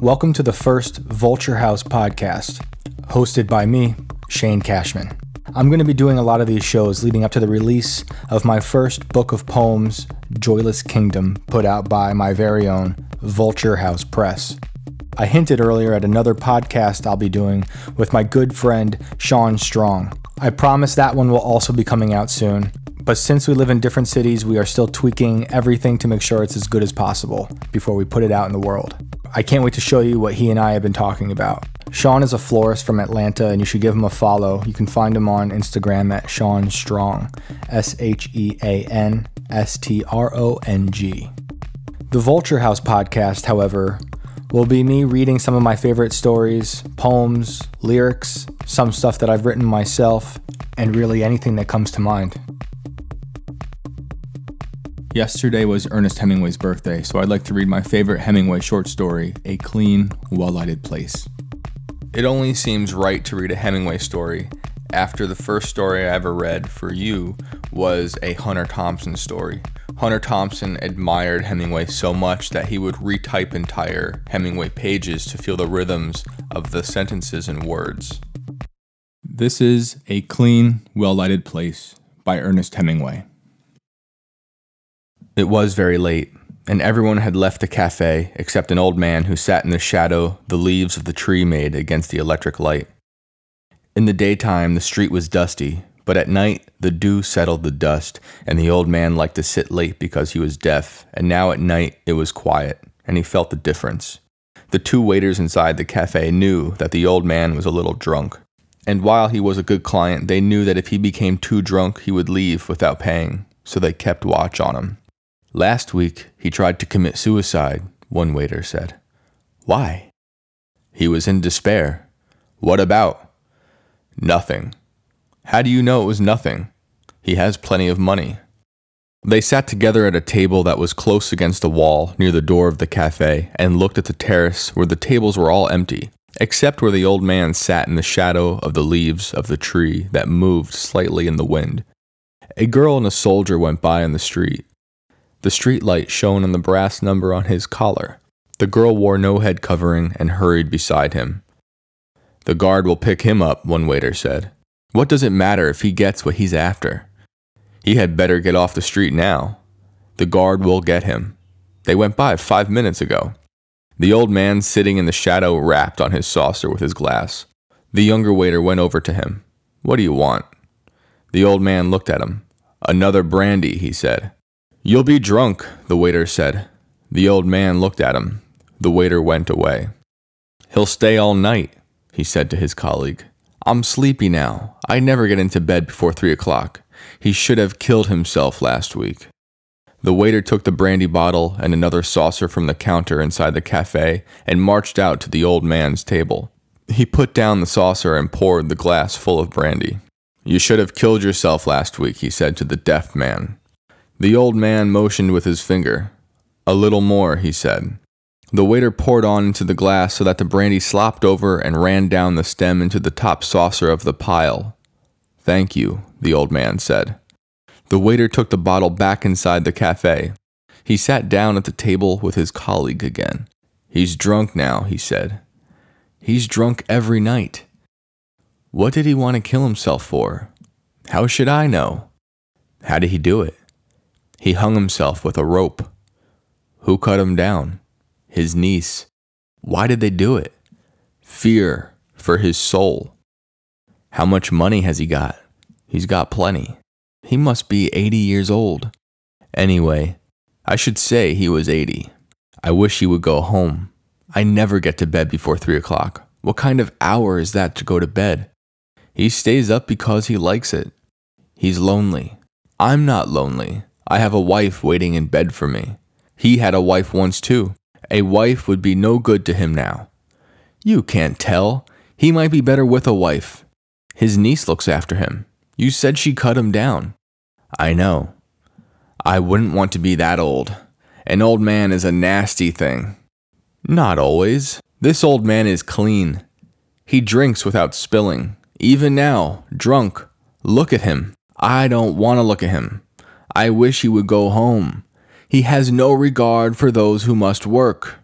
Welcome to the first Vulture House podcast, hosted by me, Shane Cashman. I'm going to be doing a lot of these shows leading up to the release of my first book of poems, Joyless Kingdom, put out by my very own Vulture House Press. I hinted earlier at another podcast I'll be doing with my good friend Sean Strong. I promise that one will also be coming out soon, but since we live in different cities, we are still tweaking everything to make sure it's as good as possible before we put it out in the world. I can't wait to show you what he and I have been talking about. Sean is a florist from Atlanta and you should give him a follow. You can find him on Instagram at Sean Strong, S H E A N S T R O N G. The Vulture House podcast, however, will be me reading some of my favorite stories, poems, lyrics, some stuff that I've written myself, and really anything that comes to mind. Yesterday was Ernest Hemingway's birthday, so I'd like to read my favorite Hemingway short story, A Clean, Well Lighted Place. It only seems right to read a Hemingway story after the first story I ever read for you was a Hunter Thompson story. Hunter Thompson admired Hemingway so much that he would retype entire Hemingway pages to feel the rhythms of the sentences and words. This is A Clean, Well Lighted Place by Ernest Hemingway. It was very late, and everyone had left the cafe except an old man who sat in the shadow the leaves of the tree made against the electric light. In the daytime, the street was dusty, but at night, the dew settled the dust, and the old man liked to sit late because he was deaf, and now at night it was quiet, and he felt the difference. The two waiters inside the cafe knew that the old man was a little drunk, and while he was a good client, they knew that if he became too drunk, he would leave without paying, so they kept watch on him. Last week, he tried to commit suicide, one waiter said. Why? He was in despair. What about? Nothing. How do you know it was nothing? He has plenty of money. They sat together at a table that was close against a wall near the door of the cafe and looked at the terrace where the tables were all empty, except where the old man sat in the shadow of the leaves of the tree that moved slightly in the wind. A girl and a soldier went by on the street, the street light shone on the brass number on his collar. The girl wore no head covering and hurried beside him. The guard will pick him up, one waiter said. What does it matter if he gets what he's after? He had better get off the street now. The guard will get him. They went by five minutes ago. The old man sitting in the shadow rapped on his saucer with his glass. The younger waiter went over to him. What do you want? The old man looked at him. Another brandy, he said. You'll be drunk, the waiter said. The old man looked at him. The waiter went away. He'll stay all night, he said to his colleague. I'm sleepy now. I never get into bed before three o'clock. He should have killed himself last week. The waiter took the brandy bottle and another saucer from the counter inside the cafe and marched out to the old man's table. He put down the saucer and poured the glass full of brandy. You should have killed yourself last week, he said to the deaf man. The old man motioned with his finger. A little more, he said. The waiter poured on into the glass so that the brandy slopped over and ran down the stem into the top saucer of the pile. Thank you, the old man said. The waiter took the bottle back inside the cafe. He sat down at the table with his colleague again. He's drunk now, he said. He's drunk every night. What did he want to kill himself for? How should I know? How did he do it? He hung himself with a rope. Who cut him down? His niece. Why did they do it? Fear for his soul. How much money has he got? He's got plenty. He must be 80 years old. Anyway, I should say he was 80. I wish he would go home. I never get to bed before 3 o'clock. What kind of hour is that to go to bed? He stays up because he likes it. He's lonely. I'm not lonely. I have a wife waiting in bed for me. He had a wife once too. A wife would be no good to him now. You can't tell. He might be better with a wife. His niece looks after him. You said she cut him down. I know. I wouldn't want to be that old. An old man is a nasty thing. Not always. This old man is clean. He drinks without spilling. Even now, drunk. Look at him. I don't want to look at him. I wish he would go home. He has no regard for those who must work.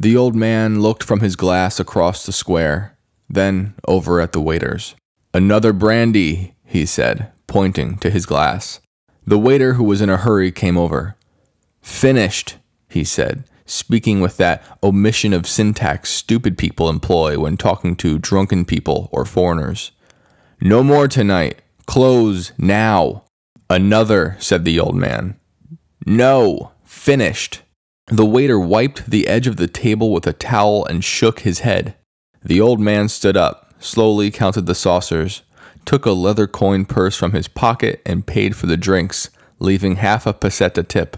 The old man looked from his glass across the square, then over at the waiters. Another brandy, he said, pointing to his glass. The waiter, who was in a hurry, came over. Finished, he said, speaking with that omission of syntax stupid people employ when talking to drunken people or foreigners. No more tonight. Close now. Another, said the old man. No, finished. The waiter wiped the edge of the table with a towel and shook his head. The old man stood up, slowly counted the saucers, took a leather coin purse from his pocket, and paid for the drinks, leaving half a peseta tip.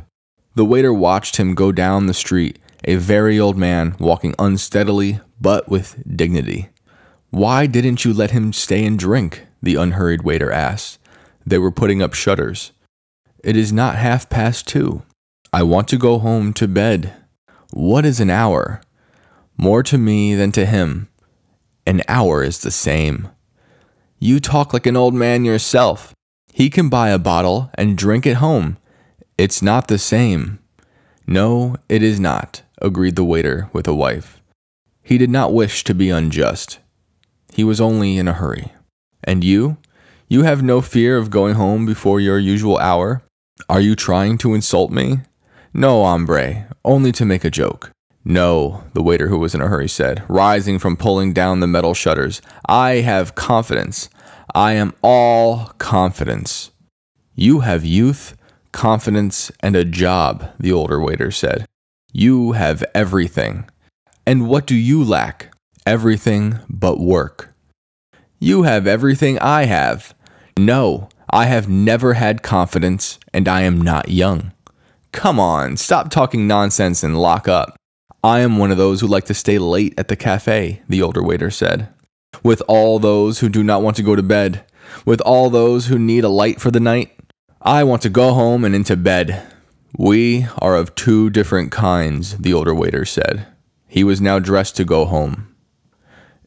The waiter watched him go down the street, a very old man walking unsteadily but with dignity. Why didn't you let him stay and drink? the unhurried waiter asked. They were putting up shutters. It is not half past two. I want to go home to bed. What is an hour? More to me than to him. An hour is the same. You talk like an old man yourself. He can buy a bottle and drink at home. It's not the same. No, it is not, agreed the waiter with a wife. He did not wish to be unjust. He was only in a hurry. And you? You have no fear of going home before your usual hour? Are you trying to insult me? No, hombre, only to make a joke. No, the waiter who was in a hurry said, rising from pulling down the metal shutters. I have confidence. I am all confidence. You have youth, confidence, and a job, the older waiter said. You have everything. And what do you lack? Everything but work. You have everything I have. No, I have never had confidence, and I am not young. Come on, stop talking nonsense and lock up. I am one of those who like to stay late at the cafe, the older waiter said. With all those who do not want to go to bed, with all those who need a light for the night, I want to go home and into bed. We are of two different kinds, the older waiter said. He was now dressed to go home.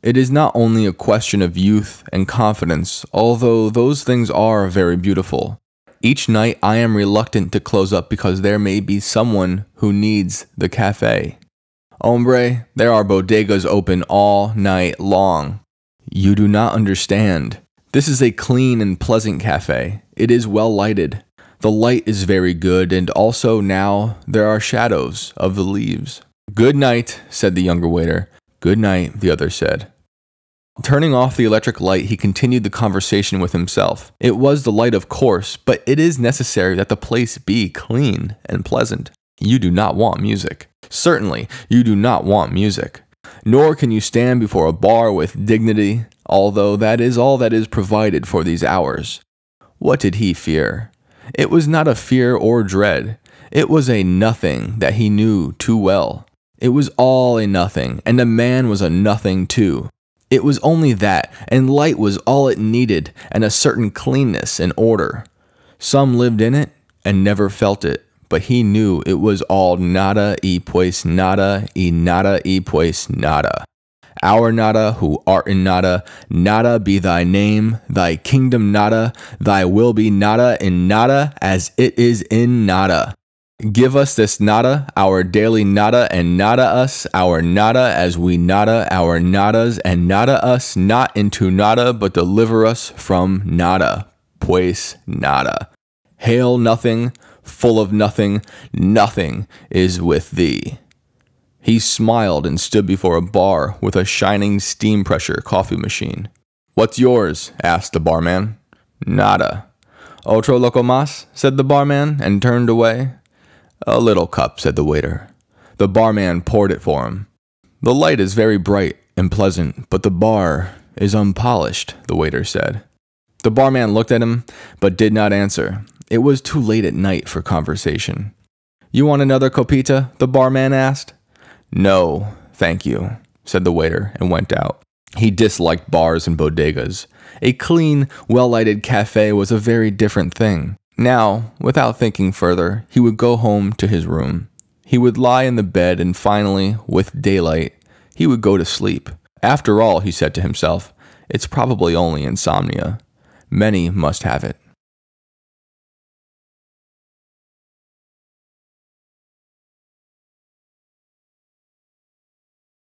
It is not only a question of youth and confidence, although those things are very beautiful. Each night I am reluctant to close up because there may be someone who needs the cafe. Hombre, there are bodegas open all night long. You do not understand. This is a clean and pleasant cafe. It is well lighted. The light is very good, and also now there are shadows of the leaves. Good night, said the younger waiter. Good night, the other said. Turning off the electric light, he continued the conversation with himself. It was the light, of course, but it is necessary that the place be clean and pleasant. You do not want music. Certainly, you do not want music. Nor can you stand before a bar with dignity, although that is all that is provided for these hours. What did he fear? It was not a fear or dread. It was a nothing that he knew too well. It was all a nothing, and a man was a nothing too. It was only that, and light was all it needed, and a certain cleanness and order. Some lived in it and never felt it, but he knew it was all nada e pues nada e nada e pues nada. Our nada, who art in nada, nada be thy name, thy kingdom nada, thy will be nada in nada as it is in nada. Give us this nada, our daily nada, and nada us, our nada, as we nada our nadas, and nada us not into nada, but deliver us from nada, pues nada. Hail nothing, full of nothing, nothing is with thee. He smiled and stood before a bar with a shining steam pressure coffee machine. What's yours? asked the barman. Nada. Otro loco mas, said the barman, and turned away. A little cup, said the waiter. The barman poured it for him. The light is very bright and pleasant, but the bar is unpolished, the waiter said. The barman looked at him, but did not answer. It was too late at night for conversation. You want another copita? the barman asked. No, thank you, said the waiter and went out. He disliked bars and bodegas. A clean, well lighted cafe was a very different thing. Now, without thinking further, he would go home to his room. He would lie in the bed and finally, with daylight, he would go to sleep. After all, he said to himself, it's probably only insomnia. Many must have it.